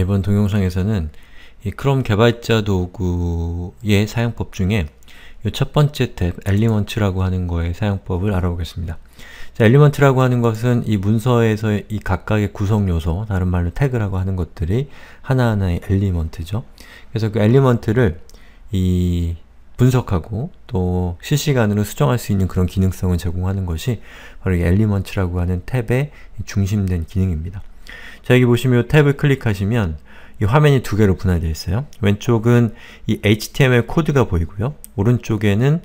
이번 동영상에서는 이 크롬 개발자 도구의 사용법 중에 이 첫 번째 탭, 엘리먼트라고 하는 거의 사용법을 알아보겠습니다. 자, 엘리먼트라고 하는 것은 이 문서에서 이 각각의 구성 요소, 다른 말로 태그라고 하는 것들이 하나하나의 엘리먼트죠. 그래서 그 엘리먼트를 이 분석하고 또 실시간으로 수정할 수 있는 그런 기능성을 제공하는 것이 바로 이 엘리먼트라고 하는 탭의 중심된 기능입니다. 자 여기 보시면 탭을 클릭하시면 이 화면이 두 개로 분할되어 있어요. 왼쪽은 이 HTML 코드가 보이고요. 오른쪽에는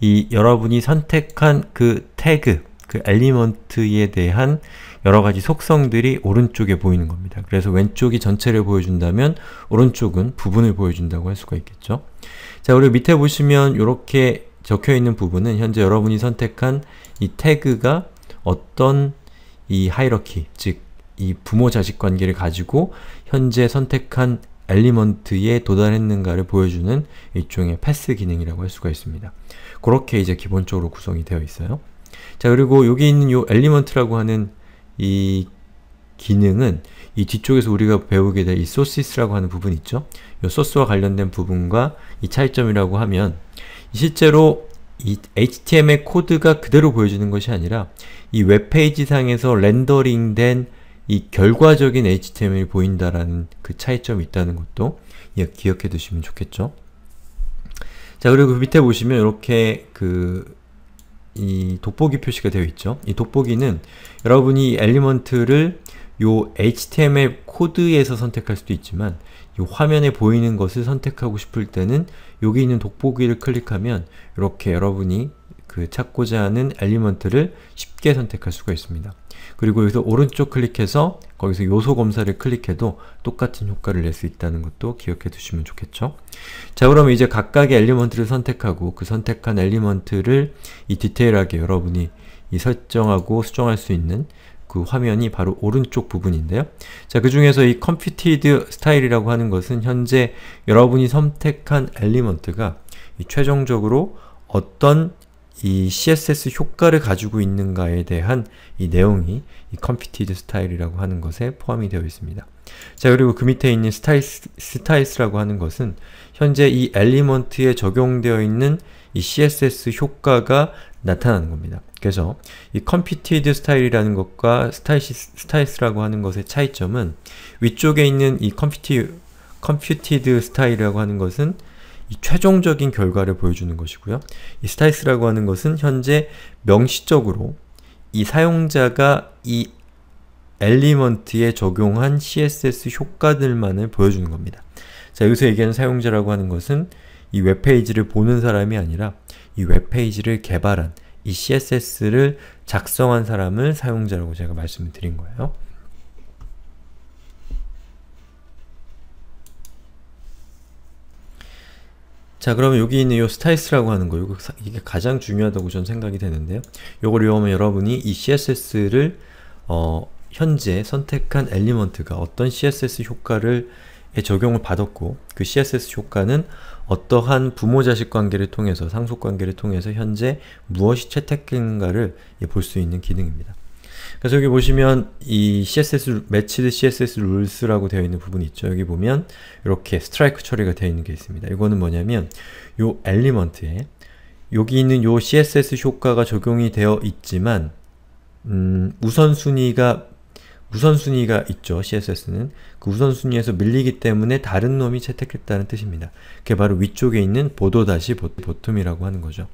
이 여러분이 선택한 그 태그, 그 엘리먼트에 대한 여러 가지 속성들이 오른쪽에 보이는 겁니다. 그래서 왼쪽이 전체를 보여준다면 오른쪽은 부분을 보여준다고 할 수가 있겠죠. 자, 그리 밑에 보시면 이렇게 적혀있는 부분은 현재 여러분이 선택한 이 태그가 어떤 이 하이러키, 즉이 부모 자식 관계를 가지고 현재 선택한 엘리먼트에 도달했는가를 보여주는 일종의 패스 기능이라고 할 수가 있습니다. 그렇게 이제 기본적으로 구성이 되어 있어요. 자 그리고 여기 있는 이 엘리먼트라고 하는 이 기능은 이 뒤쪽에서 우리가 배우게 될 이 소시스라고 하는 부분 있죠? 이 소스와 관련된 부분과 이 차이점이라고 하면 실제로 이 HTML 코드가 그대로 보여주는 것이 아니라 이 웹페이지 상에서 렌더링된 이 결과적인 HTML이 보인다라는 그 차이점이 있다는 것도 예, 기억해 두시면 좋겠죠. 자, 그리고 그 밑에 보시면 이렇게 그이 돋보기 표시가 되어 있죠. 이 돋보기는 여러분이 엘리먼트를 요 HTML 코드에서 선택할 수도 있지만 이 화면에 보이는 것을 선택하고 싶을 때는 여기 있는 돋보기를 클릭하면 이렇게 여러분이 그 찾고자 하는 엘리먼트를 쉽게 선택할 수가 있습니다. 그리고 여기서 오른쪽 클릭해서 거기서 요소 검사를 클릭해도 똑같은 효과를 낼 수 있다는 것도 기억해 두시면 좋겠죠? 자 그럼 이제 각각의 엘리먼트를 선택하고 그 선택한 엘리먼트를 이 디테일하게 여러분이 이 설정하고 수정할 수 있는 그 화면이 바로 오른쪽 부분인데요. 자, 그 중에서 이 컴퓨티드 스타일이라고 하는 것은 현재 여러분이 선택한 엘리먼트가 최종적으로 어떤 이 CSS 효과를 가지고 있는가에 대한 이 내용이 이 컴피티드 스타일이라고 하는 것에 포함이 되어 있습니다. 자 그리고 그 밑에 있는 스타일스, 스타일스라고 하는 것은 현재 이 엘리먼트에 적용되어 있는 이 CSS 효과가 나타나는 겁니다. 그래서 이 컴피티드 스타일이라는 것과 스타일시, 스타일스라고 하는 것의 차이점은 위쪽에 있는 이 컴피티, 컴퓨티드 스타일이라고 하는 것은 이 최종적인 결과를 보여주는 것이고요. 이 스타이스라고 하는 것은 현재 명시적으로 이 사용자가 이 엘리먼트에 적용한 CSS 효과들만을 보여주는 겁니다. 자, 여기서 얘기하는 사용자라고 하는 것은 이 웹페이지를 보는 사람이 아니라 이 웹페이지를 개발한, 이 CSS를 작성한 사람을 사용자라고 제가 말씀 드린 거예요. 자 그러면 여기 있는 이 스타이스라고 하는 거 요거, 이게 가장 중요하다고 전 생각이 되는데요. 요걸 이용하면 여러분이 이 CSS를 어, 현재 선택한 엘리먼트가 어떤 CSS 효과를 적용을 받았고 그 CSS 효과는 어떠한 부모자식 관계를 통해서 상속관계를 통해서 현재 무엇이 채택된가를 볼 수 있는 기능입니다. 그래서 여기 보시면 이 css 매치드 css 룰스라고 되어 있는 부분이 있죠. 여기 보면 이렇게 스트라이크 처리가 되어 있는 게 있습니다. 이거는 뭐냐면 요 엘리먼트에 여기 있는 요 css 효과가 적용이 되어 있지만 음, 우선순위가 우선순위가 있죠, CSS는. 그 우선순위에서 밀리기 때문에 다른 놈이 채택했다는 뜻입니다. 그게 바로 위쪽에 있는 보도 다시 보텀이라고 하는 거죠.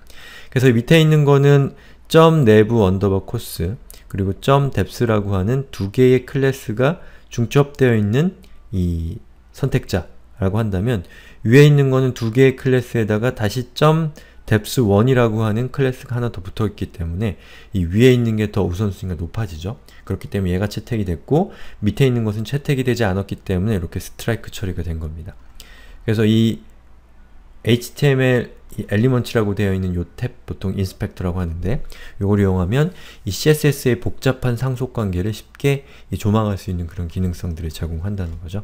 그래서 밑에 있는 거는 점 내부 언더바 코스 그리고 .deps라고 하는 두 개의 클래스가 중첩되어 있는 이 선택자라고 한다면 위에 있는 거는 두 개의 클래스에다가 다시 .depth1이라고 하는 클래스가 하나 더 붙어있기 때문에 이 위에 있는 게 더 우선순위가 높아지죠. 그렇기 때문에 얘가 채택이 됐고 밑에 있는 것은 채택이 되지 않았기 때문에 이렇게 스트라이크 처리가 된 겁니다. 그래서 이 HTML 이엘리먼츠라고 되어 있는 요 탭 보통 인스펙터라고 하는데 요걸 이용하면 이 CSS의 복잡한 상속관계를 쉽게 조망할 수 있는 그런 기능성들을 제공한다는 거죠.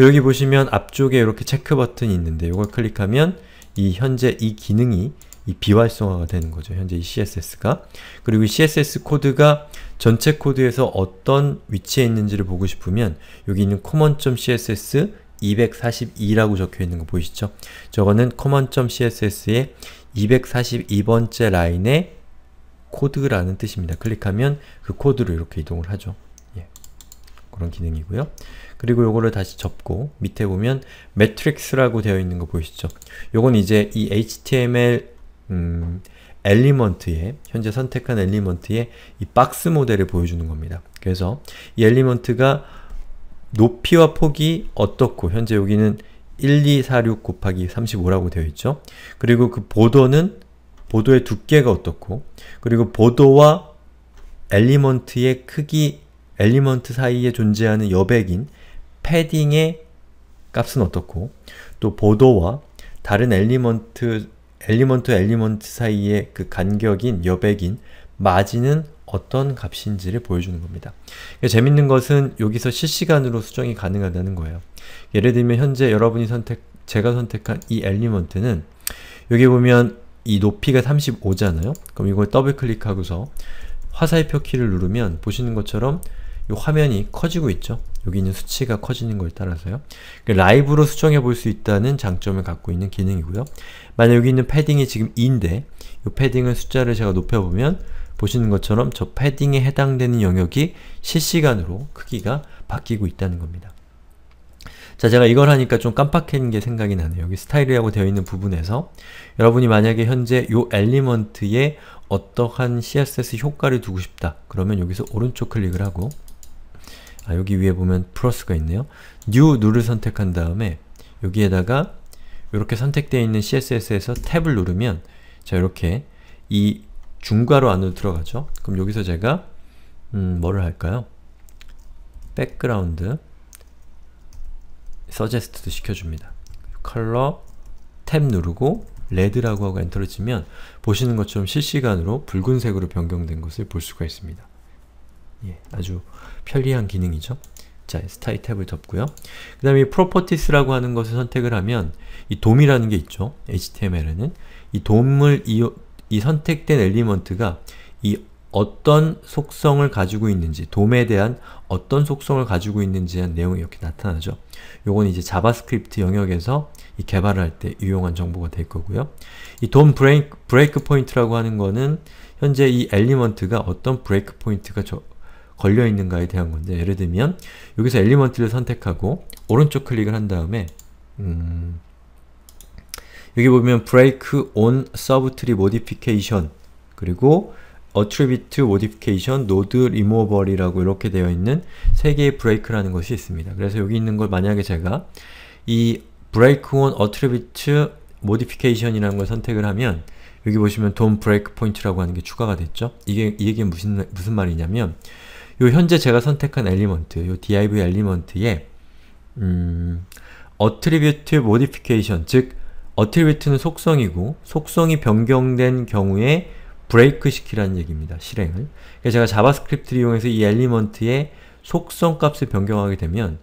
여기 보시면 앞쪽에 이렇게 체크 버튼이 있는데 요걸 클릭하면 이 현재 이 기능이 이 비활성화가 되는 거죠. 현재 이 CSS가. 그리고 이 CSS 코드가 전체 코드에서 어떤 위치에 있는지를 보고 싶으면 여기 있는 common.css 242라고 적혀 있는 거 보이시죠? 저거는 common.css의 242번째 라인에 코드라는 뜻입니다. 클릭하면 그 코드로 이렇게 이동을 하죠. 예. 그런 기능이고요. 그리고 요거를 다시 접고 밑에 보면 매트릭스라고 되어 있는 거 보이시죠? 요건 이제 이 HTML 음, 엘리먼트에 현재 선택한 엘리먼트의 이 박스 모델을 보여주는 겁니다. 그래서 이 엘리먼트가 높이와 폭이 어떻고 현재 여기는 1, 2, 4, 6 곱하기 35라고 되어 있죠. 그리고 그 보도는 보도의 두께가 어떻고 그리고 보도와 엘리먼트의 크기, 엘리먼트 사이에 존재하는 여백인 패딩의 값은 어떻고 또 보도와 다른 엘리먼트 엘리먼트 엘리먼트 사이의 그 간격인 여백인 마진은 어떤 값인지를 보여주는 겁니다. 그러니까 재밌는 것은 여기서 실시간으로 수정이 가능하다는 거예요. 예를 들면 현재 여러분이 선택, 제가 선택한 이 엘리먼트는 여기 보면 이 높이가 35잖아요? 그럼 이걸 더블클릭하고서 화살표 키를 누르면 보시는 것처럼 이 화면이 커지고 있죠? 여기 있는 수치가 커지는 걸 따라서요. 그러니까 라이브로 수정해 볼 수 있다는 장점을 갖고 있는 기능이고요. 만약 여기 있는 패딩이 지금 2인데 이 패딩을 숫자를 제가 높여보면 보시는 것처럼 저 패딩에 해당되는 영역이 실시간으로 크기가 바뀌고 있다는 겁니다. 자, 제가 이걸 하니까 좀 깜빡한 게 생각이 나네요. 여기 스타일이라고 되어 있는 부분에서 여러분이 만약에 현재 요 엘리먼트에 어떠한 CSS 효과를 두고 싶다. 그러면 여기서 오른쪽 클릭을 하고 아, 여기 위에 보면 플러스가 있네요. new 누를 선택한 다음에 여기에다가 이렇게 선택되어 있는 CSS에서 탭을 누르면 자, 이렇게 이 중괄호 안으로 들어가죠. 그럼 여기서 제가 음, 뭐를 할까요? 백그라운드 서제스트도 시켜줍니다. 컬러 탭 누르고 레드라고 하고 엔터를 치면 보시는 것처럼 실시간으로 붉은색으로 변경된 것을 볼 수가 있습니다. 예, 아주 편리한 기능이죠. 자, 스타일 탭을 덮고요. 그 다음에 프로퍼티스라고 하는 것을 선택을 하면 이 돔이라는 게 있죠. HTML에는 이 돔을 이어, 이 선택된 엘리먼트가 이 어떤 속성을 가지고 있는지, 돔에 대한 어떤 속성을 가지고 있는지 한 내용이 이렇게 나타나죠. 요건 이제 자바스크립트 영역에서 이 개발을 할 때 유용한 정보가 될 거고요. 이돔 브레이크, 브레이크 포인트라고 하는 거는 현재 이 엘리먼트가 어떤 브레이크 포인트가 저, 걸려 있는가에 대한 건데 예를 들면 여기서 엘리먼트를 선택하고 오른쪽 클릭을 한 다음에 음, 여기 보면 break on subtree modification 그리고 attribute modification node remover이라고 이렇게 되어 있는 세 개의 break라는 것이 있습니다. 그래서 여기 있는 걸 만약에 제가 이 break on attribute modification이라는 걸 선택을 하면 여기 보시면 돈 브레이크 포인트라고 하는 게 추가가 됐죠? 이게 이 얘기는 무슨 무슨 말이냐면 요 현재 제가 선택한 엘리먼트, 요 div 엘리먼트에 음, attribute modification, 즉 어틸웨이트는 속성이고 속성이 변경된 경우에 브레이크 시키라는 얘기입니다. 실행을. 그래서 제가 자바스크립트를 이용해서 이 엘리먼트의 속성 값을 변경하게 되면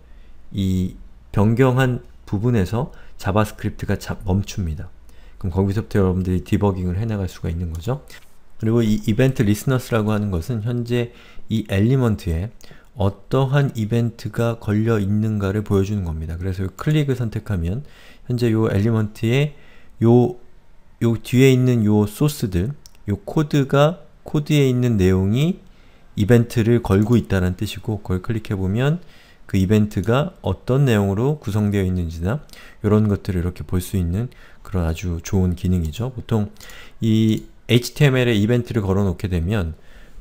이 변경한 부분에서 자바스크립트가 자, 멈춥니다. 그럼 거기서부터 여러분들이 디버깅을 해나갈 수가 있는 거죠. 그리고 이 이벤트 리스너스라고 하는 것은 현재 이 엘리먼트에 어떠한 이벤트가 걸려 있는가를 보여주는 겁니다. 그래서 요 클릭을 선택하면 현재 요 엘리먼트에 요, 요 뒤에 있는 요 소스들, 요 코드가 코드에 있는 내용이 이벤트를 걸고 있다는 뜻이고 그걸 클릭해보면 그 이벤트가 어떤 내용으로 구성되어 있는지나 이런 것들을 이렇게 볼 수 있는 그런 아주 좋은 기능이죠. 보통 이 HTML에 이벤트를 걸어놓게 되면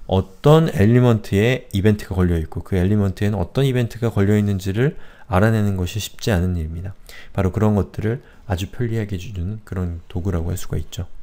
어떤 엘리먼트에 이벤트가 걸려있고 그 엘리먼트에는 어떤 이벤트가 걸려있는지를 알아내는 것이 쉽지 않은 일입니다. 바로 그런 것들을 아주 편리하게 주는 그런 도구라고 할 수가 있죠.